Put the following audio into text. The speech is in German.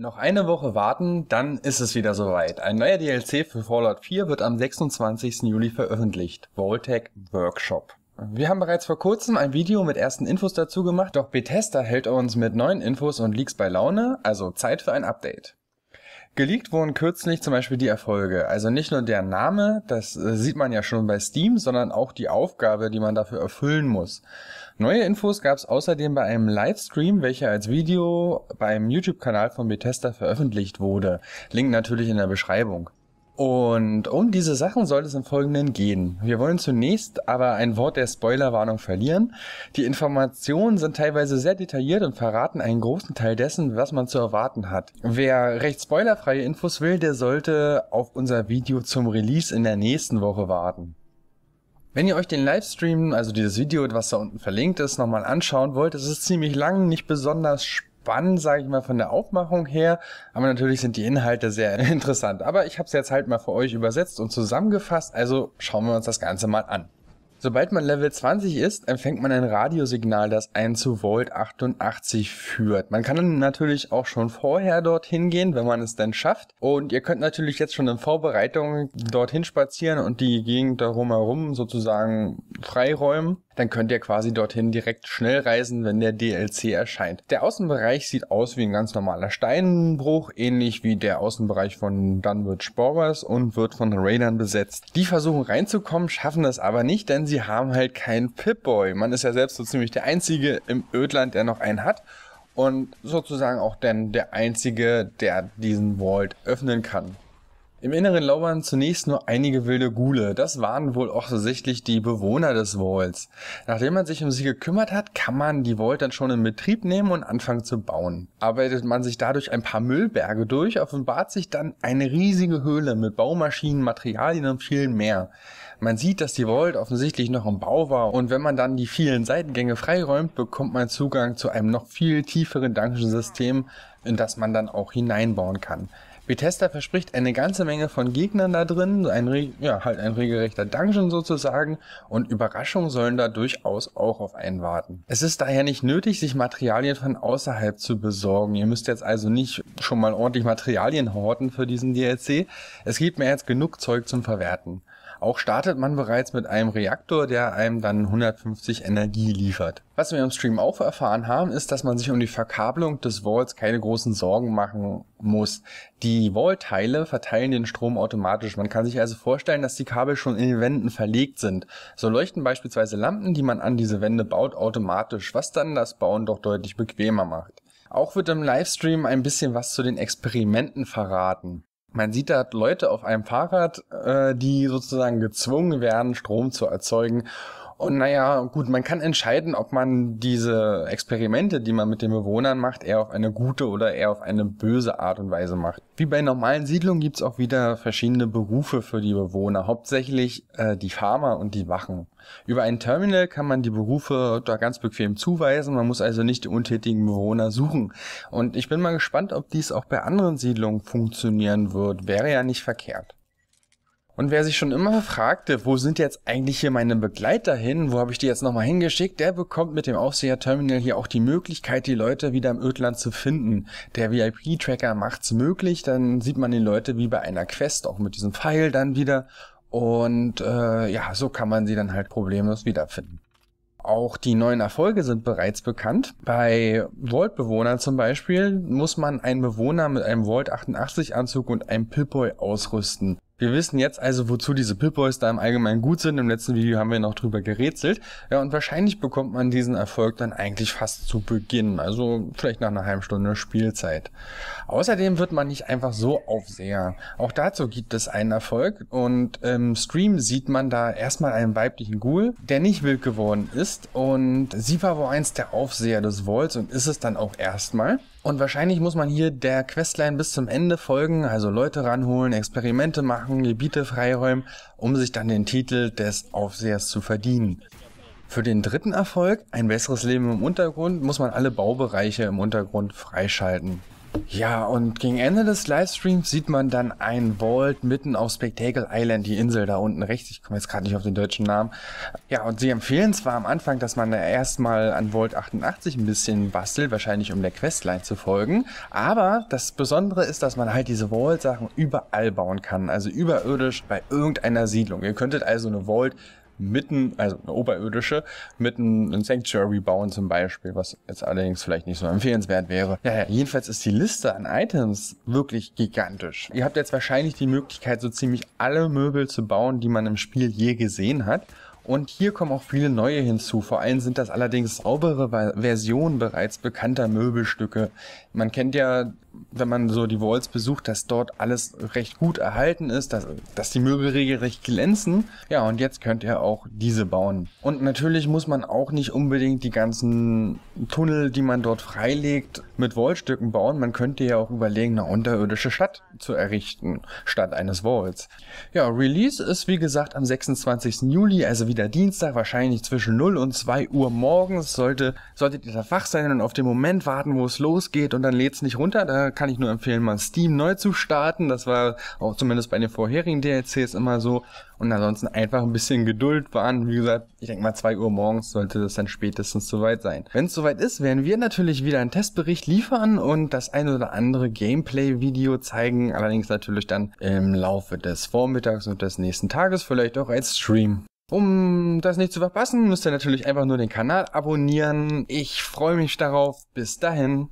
Noch eine Woche warten, dann ist es wieder soweit. Ein neuer DLC für Fallout 4 wird am 26. Juli veröffentlicht. Voltec Workshop. Wir haben bereits vor kurzem ein Video mit ersten Infos dazu gemacht, doch Bethesda hält uns mit neuen Infos und Leaks bei Laune, also Zeit für ein Update. Geleakt wurden kürzlich zum Beispiel die Erfolge. Also nicht nur der Name, das äh, sieht man ja schon bei Steam, sondern auch die Aufgabe, die man dafür erfüllen muss. Neue Infos gab es außerdem bei einem Livestream, welcher als Video beim YouTube-Kanal von Bethesda veröffentlicht wurde. Link natürlich in der Beschreibung. Und um diese Sachen soll es im Folgenden gehen. Wir wollen zunächst aber ein Wort der Spoilerwarnung verlieren. Die Informationen sind teilweise sehr detailliert und verraten einen großen Teil dessen, was man zu erwarten hat. Wer recht spoilerfreie Infos will, der sollte auf unser Video zum Release in der nächsten Woche warten. Wenn ihr euch den Livestream, also dieses Video, was da unten verlinkt ist, nochmal anschauen wollt, es ist ziemlich lang, nicht besonders spannend spannend, sage ich mal, von der Aufmachung her. Aber natürlich sind die Inhalte sehr interessant. Aber ich habe es jetzt halt mal für euch übersetzt und zusammengefasst. Also schauen wir uns das Ganze mal an. Sobald man Level 20 ist, empfängt man ein Radiosignal, das einen zu Volt 88 führt. Man kann dann natürlich auch schon vorher dorthin gehen, wenn man es denn schafft. Und ihr könnt natürlich jetzt schon in Vorbereitung dorthin spazieren und die Gegend darum herum sozusagen freiräumen dann könnt ihr quasi dorthin direkt schnell reisen, wenn der DLC erscheint. Der Außenbereich sieht aus wie ein ganz normaler Steinbruch, ähnlich wie der Außenbereich von Dunwich Borers und wird von Raidern besetzt. Die versuchen reinzukommen, schaffen das aber nicht, denn sie haben halt keinen Pip-Boy. Man ist ja selbst so ziemlich der Einzige im Ödland, der noch einen hat und sozusagen auch denn der Einzige, der diesen Vault öffnen kann. Im Inneren lauern zunächst nur einige wilde Gule. Das waren wohl offensichtlich die Bewohner des Walls. Nachdem man sich um sie gekümmert hat, kann man die Vault dann schon in Betrieb nehmen und anfangen zu bauen. Arbeitet man sich dadurch ein paar Müllberge durch, offenbart sich dann eine riesige Höhle mit Baumaschinen, Materialien und viel mehr. Man sieht, dass die Vault offensichtlich noch im Bau war und wenn man dann die vielen Seitengänge freiräumt, bekommt man Zugang zu einem noch viel tieferen Dungeon-System, in das man dann auch hineinbauen kann. Bethesda verspricht eine ganze Menge von Gegnern da drin, ein, ja, halt ein regelrechter Dungeon sozusagen und Überraschungen sollen da durchaus auch auf einen warten. Es ist daher nicht nötig, sich Materialien von außerhalb zu besorgen. Ihr müsst jetzt also nicht schon mal ordentlich Materialien horten für diesen DLC. Es gibt mir jetzt genug Zeug zum Verwerten. Auch startet man bereits mit einem Reaktor, der einem dann 150 Energie liefert. Was wir im Stream auch erfahren haben, ist, dass man sich um die Verkabelung des Walls keine großen Sorgen machen muss. Die Wallteile verteilen den Strom automatisch. Man kann sich also vorstellen, dass die Kabel schon in den Wänden verlegt sind. So leuchten beispielsweise Lampen, die man an diese Wände baut, automatisch, was dann das Bauen doch deutlich bequemer macht. Auch wird im Livestream ein bisschen was zu den Experimenten verraten man sieht da Leute auf einem Fahrrad, äh, die sozusagen gezwungen werden, Strom zu erzeugen. Und naja, gut, man kann entscheiden, ob man diese Experimente, die man mit den Bewohnern macht, eher auf eine gute oder eher auf eine böse Art und Weise macht. Wie bei normalen Siedlungen gibt's auch wieder verschiedene Berufe für die Bewohner, hauptsächlich äh, die Farmer und die Wachen. Über ein Terminal kann man die Berufe da ganz bequem zuweisen, man muss also nicht die untätigen Bewohner suchen. Und ich bin mal gespannt, ob dies auch bei anderen Siedlungen funktionieren wird, wäre ja nicht verkehrt. Und wer sich schon immer fragte, wo sind jetzt eigentlich hier meine Begleiter hin, wo habe ich die jetzt nochmal hingeschickt, der bekommt mit dem Aufseher-Terminal hier auch die Möglichkeit, die Leute wieder im Ödland zu finden. Der VIP-Tracker macht's möglich, dann sieht man die Leute wie bei einer Quest, auch mit diesem Pfeil dann wieder. Und äh, ja, so kann man sie dann halt problemlos wiederfinden. Auch die neuen Erfolge sind bereits bekannt. Bei Vault-Bewohnern zum Beispiel muss man einen Bewohner mit einem Vault 88 Anzug und einem Pip-Boy ausrüsten. Wir wissen jetzt also, wozu diese Pip-Boys da im Allgemeinen gut sind. Im letzten Video haben wir noch drüber gerätselt. Ja, und wahrscheinlich bekommt man diesen Erfolg dann eigentlich fast zu Beginn. Also vielleicht nach einer halben Stunde Spielzeit. Außerdem wird man nicht einfach so Aufseher. Auch dazu gibt es einen Erfolg. Und im Stream sieht man da erstmal einen weiblichen Ghoul, der nicht wild geworden ist. Und sie war wohl einst der Aufseher des Volts und ist es dann auch erstmal. Und wahrscheinlich muss man hier der Questline bis zum Ende folgen, also Leute ranholen, Experimente machen machen, Gebiete freiräumen, um sich dann den Titel des Aufsehers zu verdienen. Für den dritten Erfolg, ein besseres Leben im Untergrund, muss man alle Baubereiche im Untergrund freischalten. Ja, und gegen Ende des Livestreams sieht man dann einen Vault mitten auf Spectacle Island, die Insel da unten rechts. Ich komme jetzt gerade nicht auf den deutschen Namen. Ja, und sie empfehlen zwar am Anfang, dass man da erstmal an Vault 88 ein bisschen bastelt, wahrscheinlich um der Questline zu folgen. Aber das Besondere ist, dass man halt diese Vault-Sachen überall bauen kann, also überirdisch bei irgendeiner Siedlung. Ihr könntet also eine Vault mitten, also eine oberirdische, mitten ein Sanctuary bauen zum Beispiel, was jetzt allerdings vielleicht nicht so empfehlenswert wäre. Ja, jedenfalls ist die Liste an Items wirklich gigantisch. Ihr habt jetzt wahrscheinlich die Möglichkeit, so ziemlich alle Möbel zu bauen, die man im Spiel je gesehen hat. Und hier kommen auch viele neue hinzu. Vor allem sind das allerdings saubere Versionen bereits bekannter Möbelstücke. Man kennt ja, wenn man so die Walls besucht, dass dort alles recht gut erhalten ist, dass, dass die Möbel regelrecht glänzen. Ja, und jetzt könnt ihr auch diese bauen. Und natürlich muss man auch nicht unbedingt die ganzen Tunnel, die man dort freilegt, mit Wallstücken bauen. Man könnte ja auch überlegen, eine unterirdische Stadt zu errichten, statt eines Walls. Ja, Release ist wie gesagt am 26. Juli, also wieder Dienstag, wahrscheinlich zwischen 0 und 2 Uhr morgens. Sollte, solltet ihr da wach sein und auf den Moment warten, wo es losgeht und dann lädt es nicht runter, da kann ich nur empfehlen, mal Steam neu zu starten. Das war auch zumindest bei den vorherigen DLCs immer so. Und ansonsten einfach ein bisschen Geduld wahren. Wie gesagt, ich denke mal 2 Uhr morgens sollte das dann spätestens soweit sein. Wenn es soweit ist, werden wir natürlich wieder einen Testbericht liefern und das ein oder andere Gameplay-Video zeigen. Allerdings natürlich dann im Laufe des Vormittags und des nächsten Tages, vielleicht auch als Stream. Um das nicht zu verpassen, müsst ihr natürlich einfach nur den Kanal abonnieren. Ich freue mich darauf. Bis dahin.